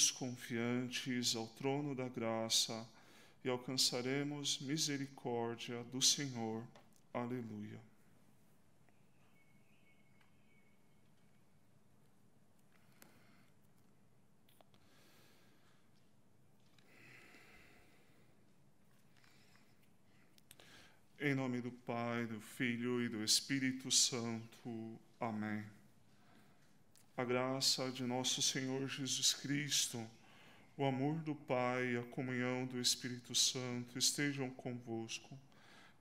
iremos confiantes ao trono da graça e alcançaremos misericórdia do Senhor. Aleluia. Em nome do Pai, do Filho e do Espírito Santo. Amém a graça de nosso Senhor Jesus Cristo, o amor do Pai e a comunhão do Espírito Santo estejam convosco.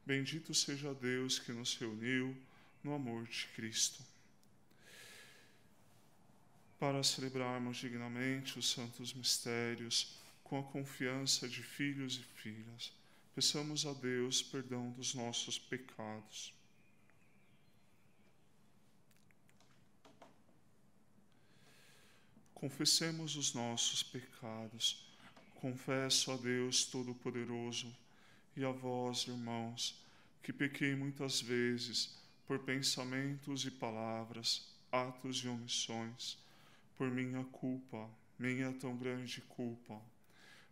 Bendito seja Deus que nos reuniu no amor de Cristo. Para celebrarmos dignamente os santos mistérios, com a confiança de filhos e filhas, peçamos a Deus perdão dos nossos pecados confessemos os nossos pecados. Confesso a Deus Todo-Poderoso e a vós, irmãos, que pequei muitas vezes por pensamentos e palavras, atos e omissões, por minha culpa, minha tão grande culpa.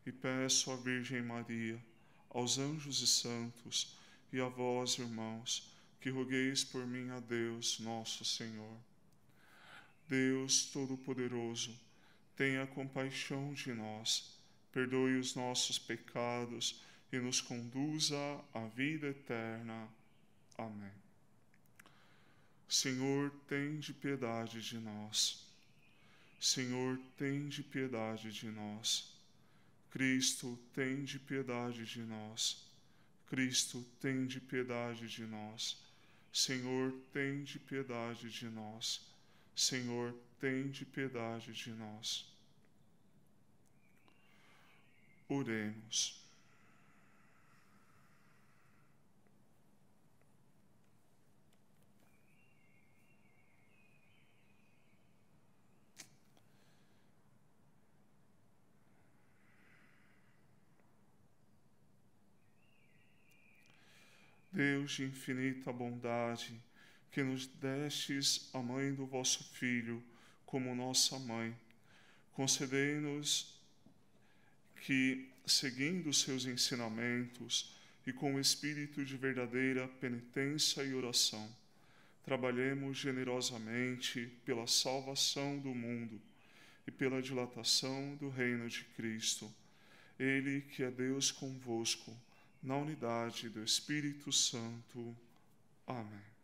E peço à Virgem Maria, aos anjos e santos, e a vós, irmãos, que rogueis por mim a Deus, nosso Senhor. Deus Todo-Poderoso, tenha compaixão de nós, perdoe os nossos pecados e nos conduza à vida eterna. Amém. Senhor, tem de piedade de nós. Senhor, tem de piedade de nós. Cristo, tem de piedade de nós. Cristo, tem de piedade de nós. Senhor, tem de piedade de nós. Senhor, tende piedade de nós. Oremos. Deus de infinita bondade, que nos destes a mãe do vosso Filho como nossa mãe. Concedei-nos que, seguindo os seus ensinamentos e com o espírito de verdadeira penitência e oração, trabalhemos generosamente pela salvação do mundo e pela dilatação do reino de Cristo. Ele que é Deus convosco, na unidade do Espírito Santo. Amém.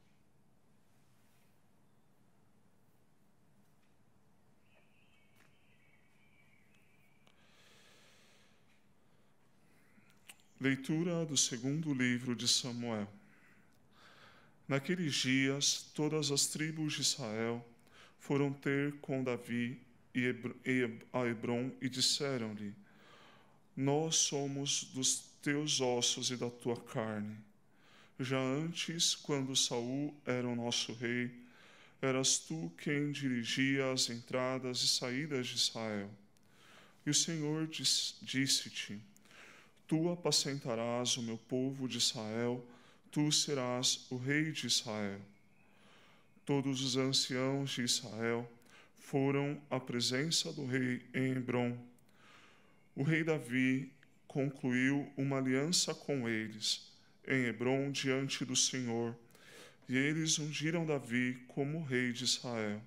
Leitura do segundo livro de Samuel. Naqueles dias, todas as tribos de Israel foram ter com Davi e a Hebron e disseram-lhe: Nós somos dos teus ossos e da tua carne. Já antes, quando Saul era o nosso rei, eras tu quem dirigia as entradas e saídas de Israel. E o Senhor disse-te: Tu apacentarás o meu povo de Israel, tu serás o rei de Israel. Todos os anciãos de Israel foram à presença do rei em Hebron. O rei Davi concluiu uma aliança com eles em Hebron diante do Senhor, e eles ungiram Davi como rei de Israel.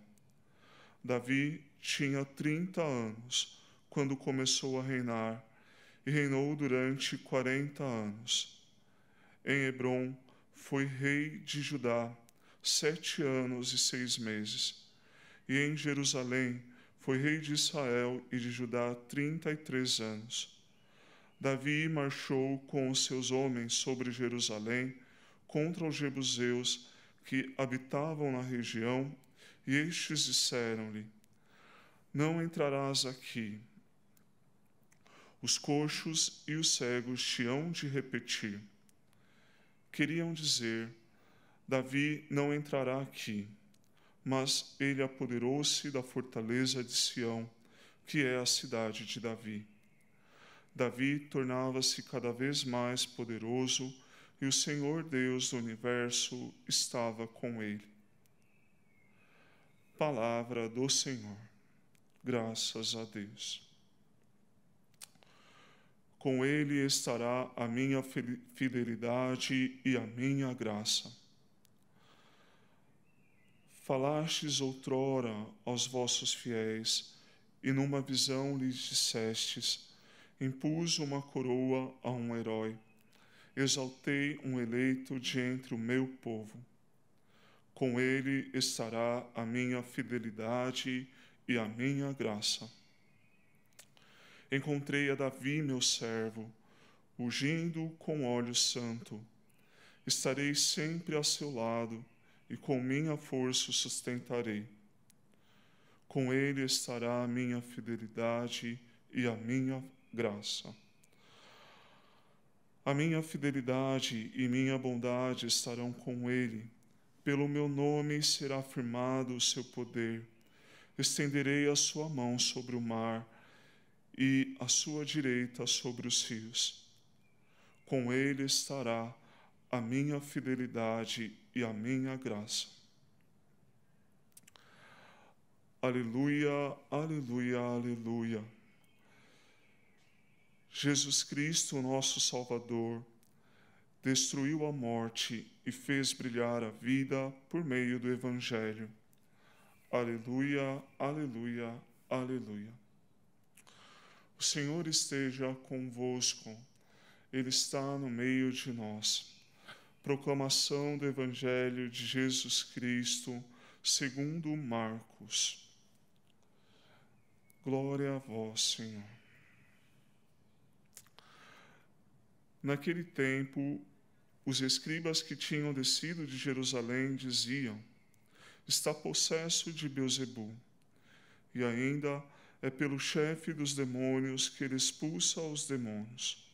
Davi tinha 30 anos quando começou a reinar e reinou durante quarenta anos. Em Hebron foi rei de Judá sete anos e seis meses, e em Jerusalém foi rei de Israel e de Judá trinta e três anos. Davi marchou com os seus homens sobre Jerusalém contra os jebuseus que habitavam na região, e estes disseram-lhe: Não entrarás aqui os coxos e os cegos te hão de repetir. Queriam dizer: Davi não entrará aqui. Mas ele apoderou-se da fortaleza de Sião, que é a cidade de Davi. Davi tornava-se cada vez mais poderoso e o Senhor Deus do universo estava com ele. Palavra do Senhor. Graças a Deus com ele estará a minha fidelidade e a minha graça. Falastes outrora aos vossos fiéis, e numa visão lhes dissestes: Impus uma coroa a um herói, exaltei um eleito de entre o meu povo. Com ele estará a minha fidelidade e a minha graça encontrei a Davi, meu servo, ungindo-o com óleo santo. Estarei sempre a seu lado e com minha força o sustentarei. Com ele estará a minha fidelidade e a minha graça. A minha fidelidade e minha bondade estarão com ele. Pelo meu nome será firmado o seu poder. Estenderei a sua mão sobre o mar e a sua direita sobre os rios. Com ele estará a minha fidelidade e a minha graça. Aleluia, aleluia, aleluia. Jesus Cristo, nosso Salvador, destruiu a morte e fez brilhar a vida por meio do Evangelho. Aleluia, aleluia, aleluia. O Senhor esteja convosco, Ele está no meio de nós. Proclamação do Evangelho de Jesus Cristo, segundo Marcos. Glória a vós, Senhor. Naquele tempo, os escribas que tinham descido de Jerusalém diziam: Está possesso de Beuzebu, e ainda é pelo chefe dos demônios que ele expulsa os demônios.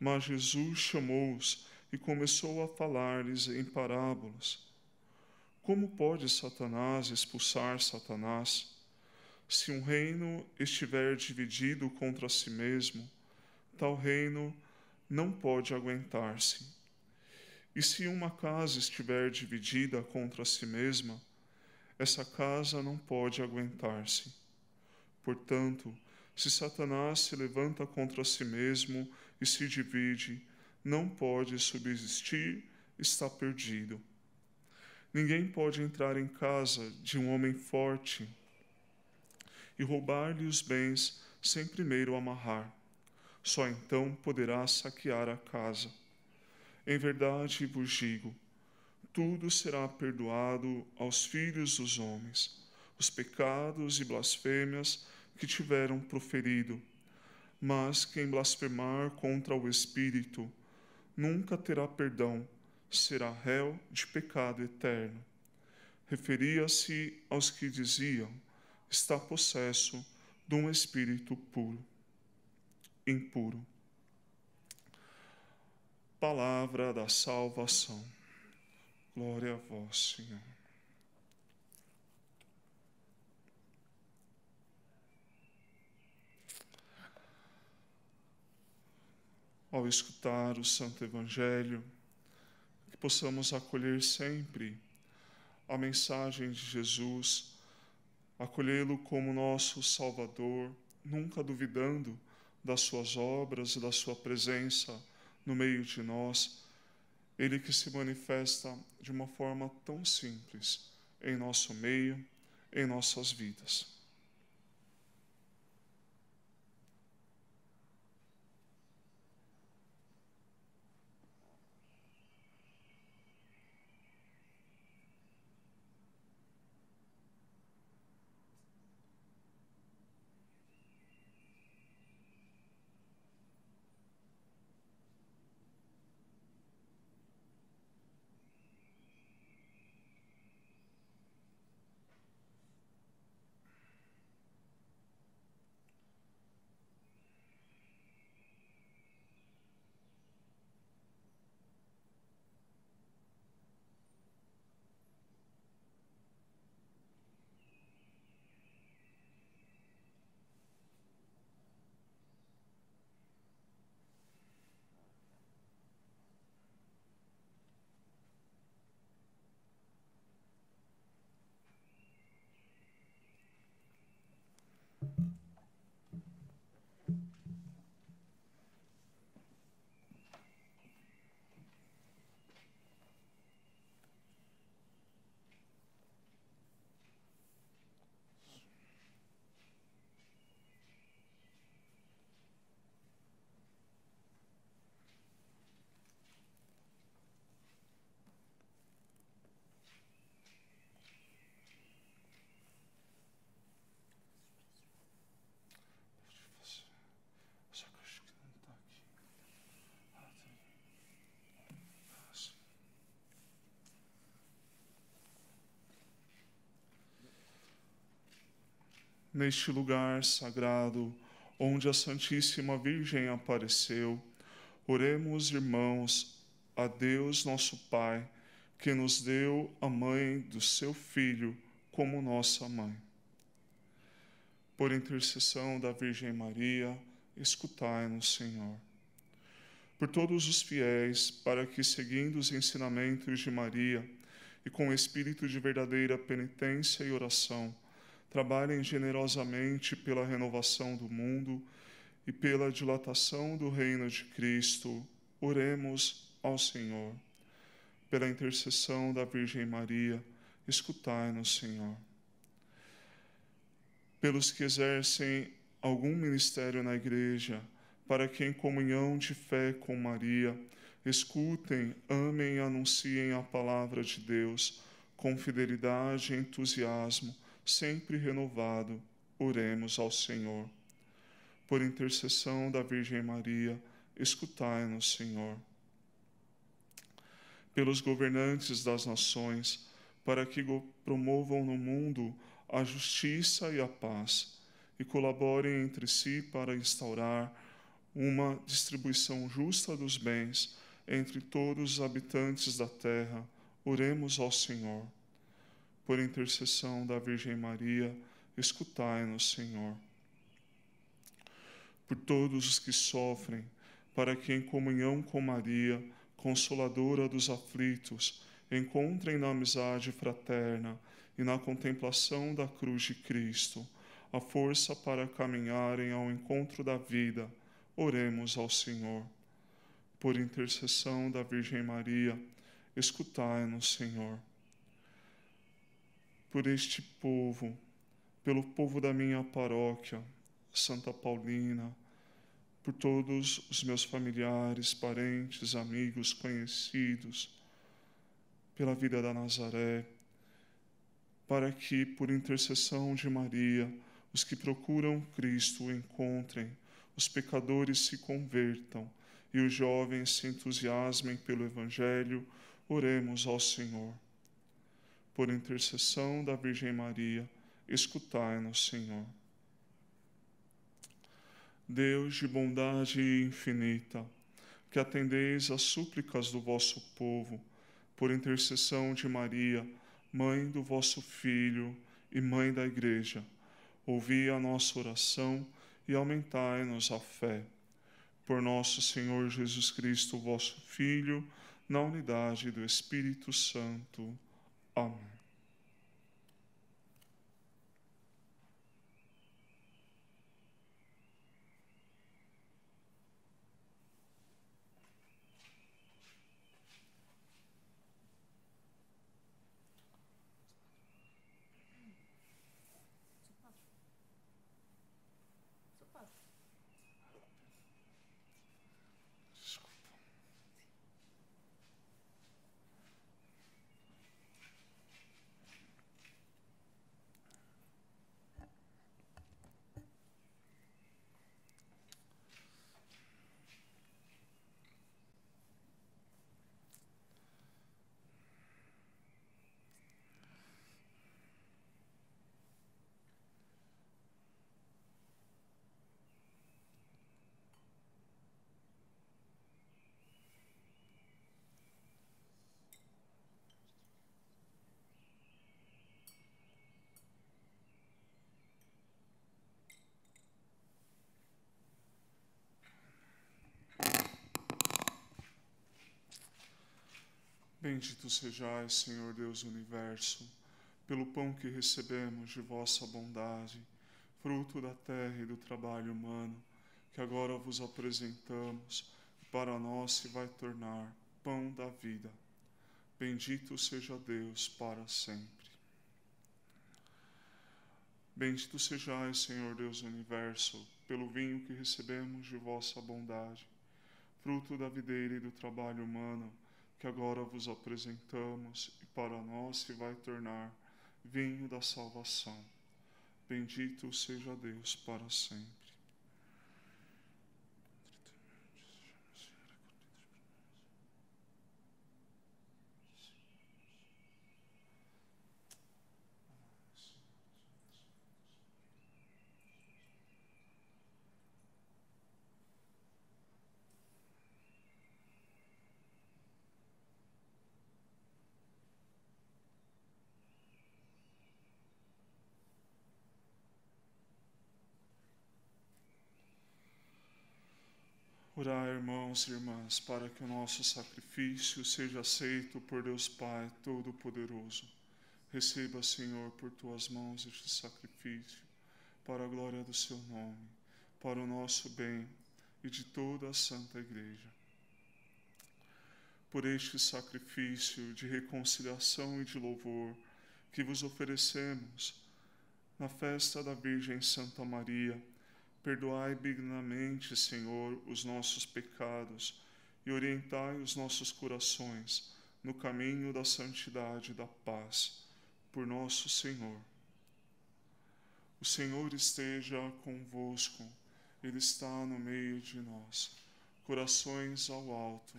Mas Jesus chamou-os e começou a falar-lhes em parábolas. Como pode Satanás expulsar Satanás? Se um reino estiver dividido contra si mesmo, tal reino não pode aguentar-se. E se uma casa estiver dividida contra si mesma, essa casa não pode aguentar-se Portanto, se Satanás se levanta contra si mesmo e se divide, não pode subsistir, está perdido. Ninguém pode entrar em casa de um homem forte e roubar-lhe os bens sem primeiro amarrar. Só então poderá saquear a casa. Em verdade vos digo: tudo será perdoado aos filhos dos homens, os pecados e blasfêmias que tiveram proferido. Mas quem blasfemar contra o Espírito nunca terá perdão, será réu de pecado eterno. Referia-se aos que diziam: está possesso de um espírito puro, impuro. Palavra da salvação. Glória a vós, Senhor. ao escutar o Santo Evangelho, que possamos acolher sempre a mensagem de Jesus, acolhê-lo como nosso Salvador, nunca duvidando das suas obras e da sua presença no meio de nós, ele que se manifesta de uma forma tão simples em nosso meio, em nossas vidas. neste lugar sagrado onde a Santíssima Virgem apareceu, oremos, irmãos, a Deus nosso Pai, que nos deu a mãe do seu Filho como nossa mãe. Por intercessão da Virgem Maria, escutai-nos, Senhor. Por todos os fiéis, para que, seguindo os ensinamentos de Maria e com o espírito de verdadeira penitência e oração, Trabalhem generosamente pela renovação do mundo e pela dilatação do reino de Cristo. Oremos ao Senhor. Pela intercessão da Virgem Maria, escutai-nos, Senhor. Pelos que exercem algum ministério na igreja, para que em comunhão de fé com Maria, escutem, amem e anunciem a palavra de Deus com fidelidade e entusiasmo sempre renovado, oremos ao Senhor. Por intercessão da Virgem Maria, escutai-nos, Senhor. Pelos governantes das nações, para que promovam no mundo a justiça e a paz, e colaborem entre si para instaurar uma distribuição justa dos bens entre todos os habitantes da terra, oremos ao Senhor por intercessão da Virgem Maria, escutai-nos, Senhor. Por todos os que sofrem, para que em comunhão com Maria, consoladora dos aflitos, encontrem na amizade fraterna e na contemplação da cruz de Cristo a força para caminharem ao encontro da vida, oremos ao Senhor. Por intercessão da Virgem Maria, escutai-nos, Senhor por este povo, pelo povo da minha paróquia, Santa Paulina, por todos os meus familiares, parentes, amigos, conhecidos, pela vida da Nazaré, para que, por intercessão de Maria, os que procuram Cristo o encontrem, os pecadores se convertam e os jovens se entusiasmem pelo Evangelho, oremos ao Senhor por intercessão da Virgem Maria, escutai-nos, Senhor. Deus de bondade infinita, que atendeis às súplicas do vosso povo, por intercessão de Maria, mãe do vosso Filho e mãe da Igreja, ouvi a nossa oração e aumentai-nos a fé. Por nosso Senhor Jesus Cristo, vosso Filho, na unidade do Espírito Santo. Amém. Bendito sejais, Senhor Deus Universo, pelo pão que recebemos de vossa bondade, fruto da terra e do trabalho humano, que agora vos apresentamos, para nós se vai tornar pão da vida. Bendito seja Deus para sempre. Bendito sejais, Senhor Deus Universo, pelo vinho que recebemos de vossa bondade, fruto da videira e do trabalho humano, que agora vos apresentamos e para nós se vai tornar vinho da salvação. Bendito seja Deus para sempre. Orar, irmãos e irmãs, para que o nosso sacrifício seja aceito por Deus Pai Todo-Poderoso. Receba, Senhor, por tuas mãos este sacrifício, para a glória do seu nome, para o nosso bem e de toda a Santa Igreja. Por este sacrifício de reconciliação e de louvor que vos oferecemos na festa da Virgem Santa Maria, Perdoai benignamente, Senhor, os nossos pecados e orientai os nossos corações no caminho da santidade e da paz, por nosso Senhor. O Senhor esteja convosco, Ele está no meio de nós. Corações ao alto,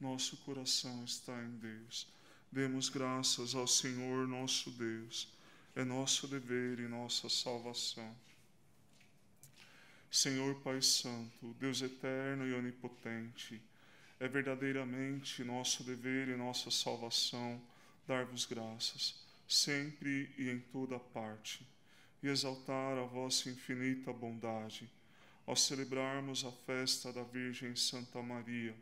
nosso coração está em Deus. Demos graças ao Senhor nosso Deus, é nosso dever e nossa salvação Senhor Pai Santo, Deus eterno e onipotente, é verdadeiramente nosso dever e nossa salvação dar-vos graças, sempre e em toda parte, e exaltar a vossa infinita bondade, ao celebrarmos a festa da Virgem Santa Maria,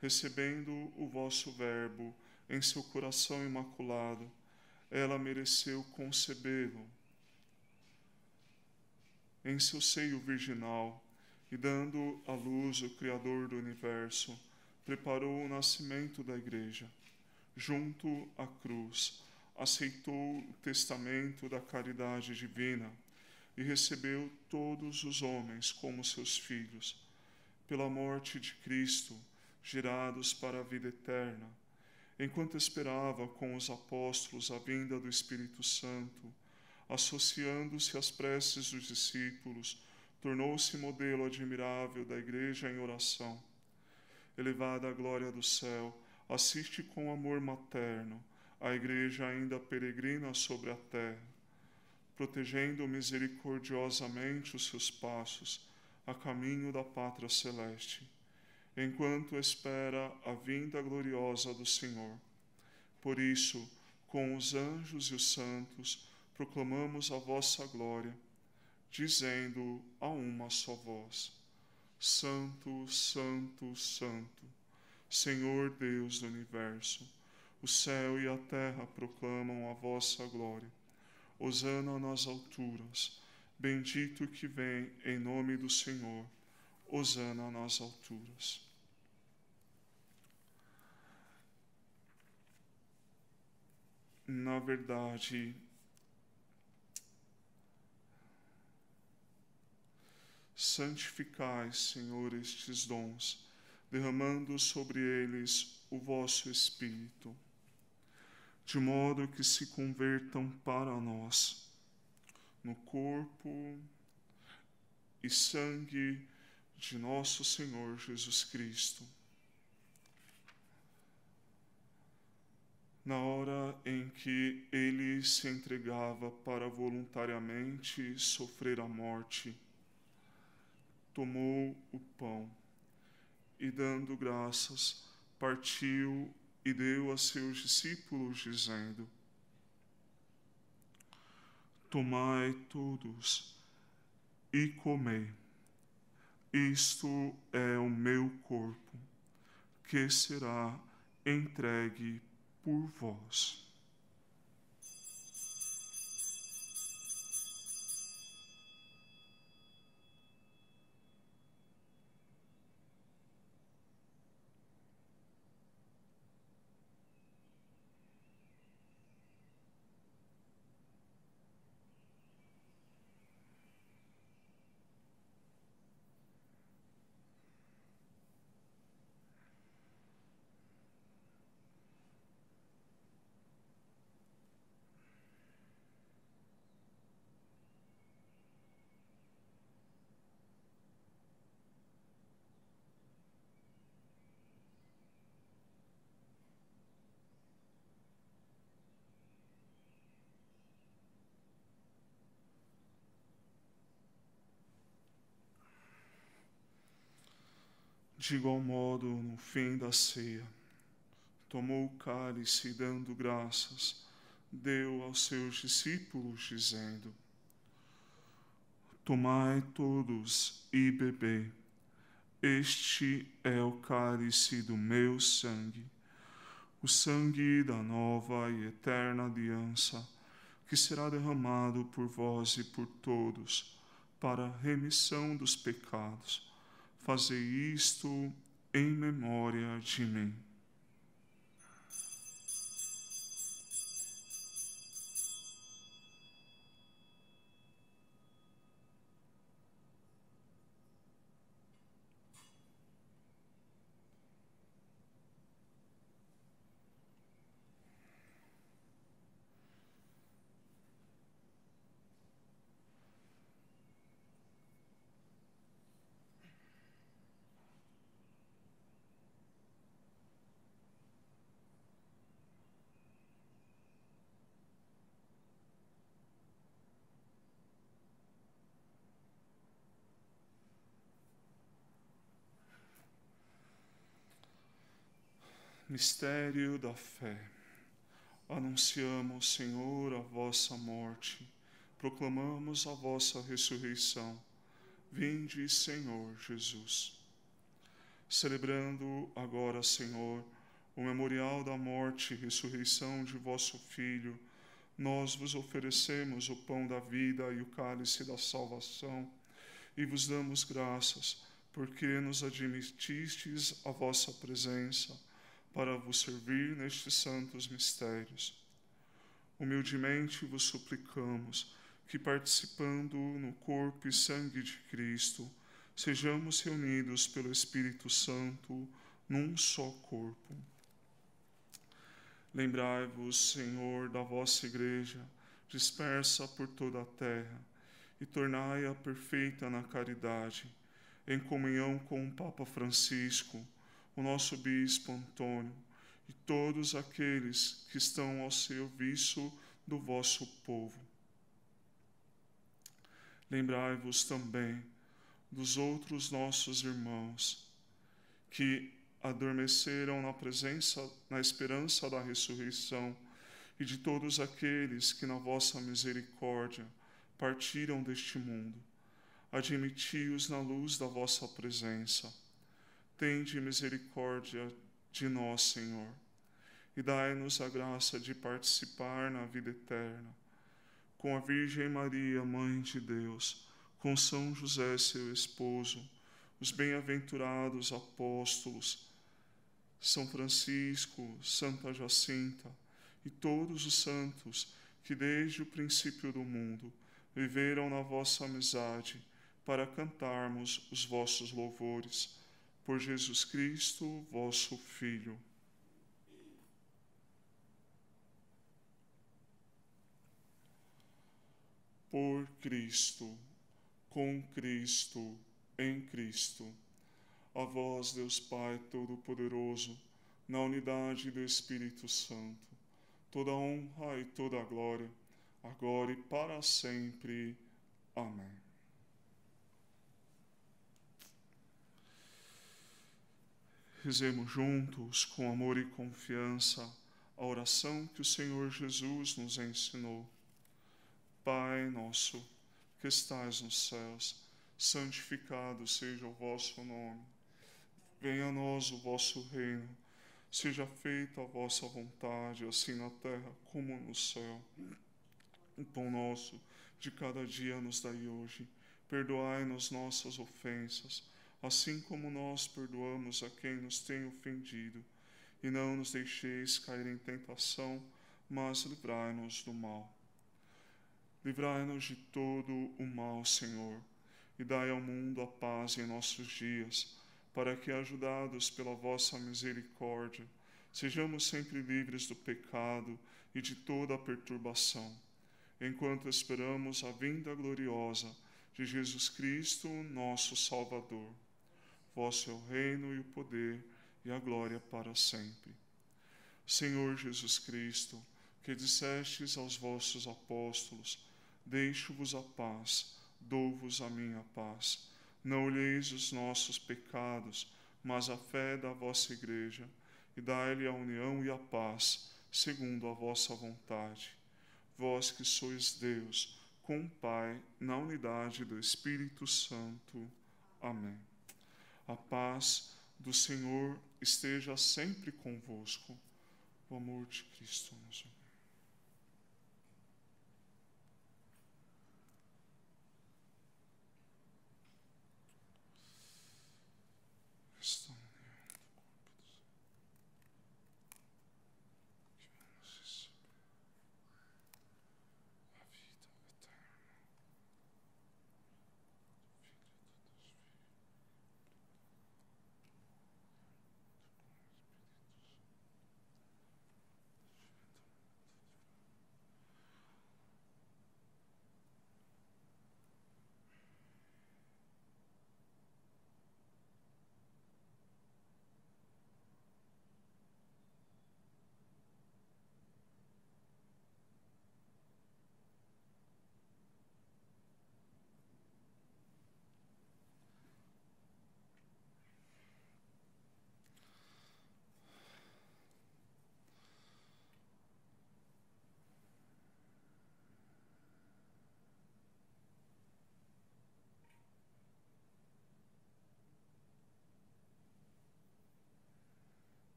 recebendo o vosso Verbo em seu coração imaculado, ela mereceu concebê-lo em seu seio virginal e dando à luz o Criador do universo, preparou o nascimento da Igreja. Junto à cruz, aceitou o testamento da caridade divina e recebeu todos os homens como seus filhos. Pela morte de Cristo, gerados para a vida eterna, enquanto esperava com os apóstolos a vinda do Espírito Santo associando-se às preces dos discípulos, tornou-se modelo admirável da igreja em oração. Elevada à glória do céu, assiste com amor materno a igreja ainda peregrina sobre a terra, protegendo misericordiosamente os seus passos a caminho da pátria celeste, enquanto espera a vinda gloriosa do Senhor. Por isso, com os anjos e os santos, proclamamos a vossa glória, dizendo a uma só voz: Santo, Santo, Santo, Senhor Deus do universo, o céu e a terra proclamam a vossa glória. Hosana nas alturas, bendito que vem em nome do Senhor. Hosana nas alturas. Na verdade, santificai, Senhor, estes dons, derramando sobre eles o vosso Espírito, de modo que se convertam para nós, no corpo e sangue de nosso Senhor Jesus Cristo. Na hora em que ele se entregava para voluntariamente sofrer a morte, tomou o pão e, dando graças, partiu e deu a seus discípulos, dizendo: Tomai todos e comei. Isto é o meu corpo, que será entregue por vós. De igual modo, no fim da ceia, tomou o cálice e dando graças, deu aos seus discípulos, dizendo: Tomai todos e bebei. Este é o cálice do meu sangue, o sangue da nova e eterna aliança, que será derramado por vós e por todos, para a remissão dos pecados Fazei isto em memória de mim. Mistério da fé. Anunciamos, Senhor, a vossa morte, proclamamos a vossa ressurreição. Vinde, Senhor Jesus. Celebrando agora, Senhor, o memorial da morte e ressurreição de vosso Filho, nós vos oferecemos o pão da vida e o cálice da salvação, e vos damos graças, porque nos admitistes a vossa presença para vos servir nestes santos mistérios. Humildemente vos suplicamos que, participando no corpo e sangue de Cristo, sejamos reunidos pelo Espírito Santo num só corpo. Lembrai-vos, Senhor, da vossa Igreja, dispersa por toda a terra, e tornai-a perfeita na caridade, em comunhão com o Papa Francisco o nosso bispo Antônio e todos aqueles que estão ao serviço do vosso povo. Lembrai-vos também dos outros nossos irmãos que adormeceram na presença, na esperança da ressurreição, e de todos aqueles que na vossa misericórdia partiram deste mundo. Admiti-os na luz da vossa presença Tende misericórdia de nós, Senhor, e dai-nos a graça de participar na vida eterna. Com a Virgem Maria, Mãe de Deus, com São José, seu esposo, os bem-aventurados apóstolos, São Francisco, Santa Jacinta e todos os santos que desde o princípio do mundo viveram na vossa amizade para cantarmos os vossos louvores por Jesus Cristo, vosso Filho. Por Cristo, com Cristo, em Cristo. A vós, Deus Pai Todo-Poderoso, na unidade do Espírito Santo, toda honra e toda glória, agora e para sempre. Amém. Rezemos juntos, com amor e confiança, a oração que o Senhor Jesus nos ensinou. Pai nosso, que estais nos céus, santificado seja o vosso nome. Venha a nós o vosso reino. Seja feita a vossa vontade, assim na terra como no céu. O pão nosso de cada dia nos dai hoje. Perdoai-nos nossas ofensas assim como nós perdoamos a quem nos tem ofendido. E não nos deixeis cair em tentação, mas livrai-nos do mal. Livrai-nos de todo o mal, Senhor, e dai ao mundo a paz em nossos dias, para que, ajudados pela vossa misericórdia, sejamos sempre livres do pecado e de toda a perturbação, enquanto esperamos a vinda gloriosa de Jesus Cristo, nosso Salvador Vosso é o reino e o poder e a glória para sempre. Senhor Jesus Cristo, que dissestes aos vossos apóstolos: Deixo-vos a paz, dou-vos a minha paz. Não olheis os nossos pecados, mas a fé da vossa Igreja, e dai-lhe a união e a paz, segundo a vossa vontade. Vós que sois Deus, com o Pai, na unidade do Espírito Santo. Amém. A paz do Senhor esteja sempre convosco. O amor de Cristo nos une.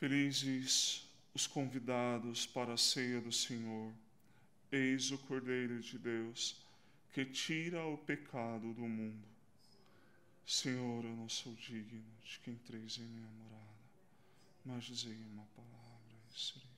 Felizes os convidados para a ceia do Senhor. Eis o Cordeiro de Deus que tira o pecado do mundo. Senhor, eu não sou digno de quem entreis em minha morada, mas dizei uma palavra e serei.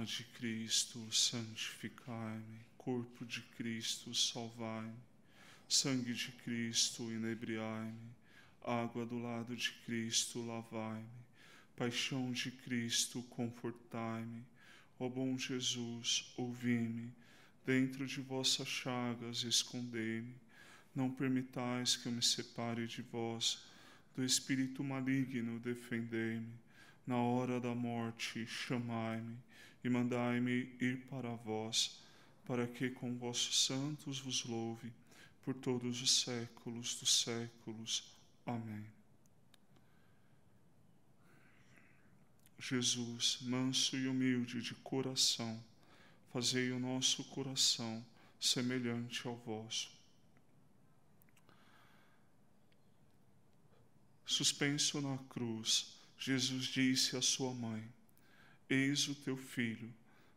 Alma de Cristo, santificai-me. Corpo de Cristo, salvai-me. Sangue de Cristo, inebriai-me. Água do lado de Cristo, lavai-me. Paixão de Cristo, confortai-me. Ó bom Jesus, ouvi-me. Dentro de vossas chagas, escondei-me. Não permitais que eu me separe de vós. Do espírito maligno, defendei-me na hora da morte, chamai-me e mandai-me ir para vós, para que com vossos santos vos louve por todos os séculos dos séculos. Amém. Jesus, manso e humilde de coração, fazei o nosso coração semelhante ao vosso. Suspenso na cruz, Jesus disse à sua mãe: Eis o teu filho.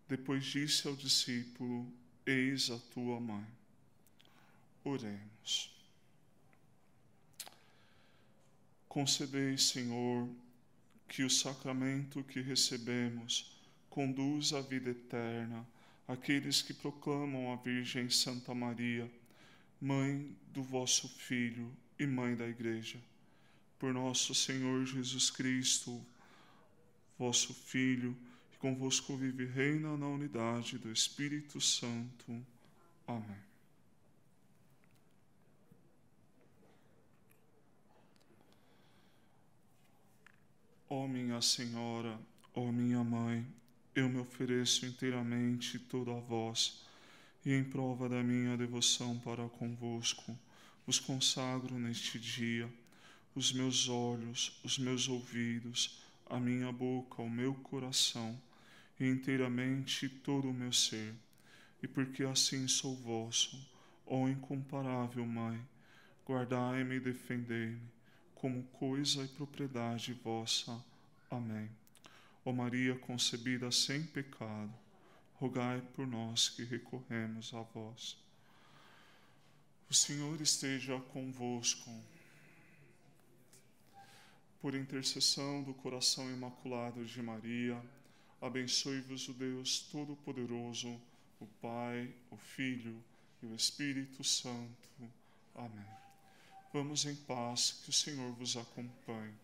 Depois disse ao discípulo: Eis a tua mãe. Oremos. Concedei, Senhor, que o sacramento que recebemos conduz à vida eterna aqueles que proclamam a Virgem Santa Maria, mãe do vosso Filho e mãe da Igreja por nosso Senhor Jesus Cristo, vosso Filho, que convosco vive e reina na unidade do Espírito Santo. Amém. Ó oh, minha Senhora, ó oh, minha Mãe, eu me ofereço inteiramente toda a vós, e em prova da minha devoção para convosco, vos consagro neste dia os meus olhos, os meus ouvidos, a minha boca, o meu coração, e inteiramente todo o meu ser, e porque assim sou vosso, ó incomparável Mãe, guardai-me e defendei-me, como coisa e propriedade vossa. Amém. Ó Maria concebida sem pecado, rogai por nós que recorremos a vós. O Senhor esteja convosco por intercessão do coração imaculado de Maria, abençoe-vos o Deus Todo-Poderoso, o Pai, o Filho e o Espírito Santo. Amém. Vamos em paz, que o Senhor vos acompanhe.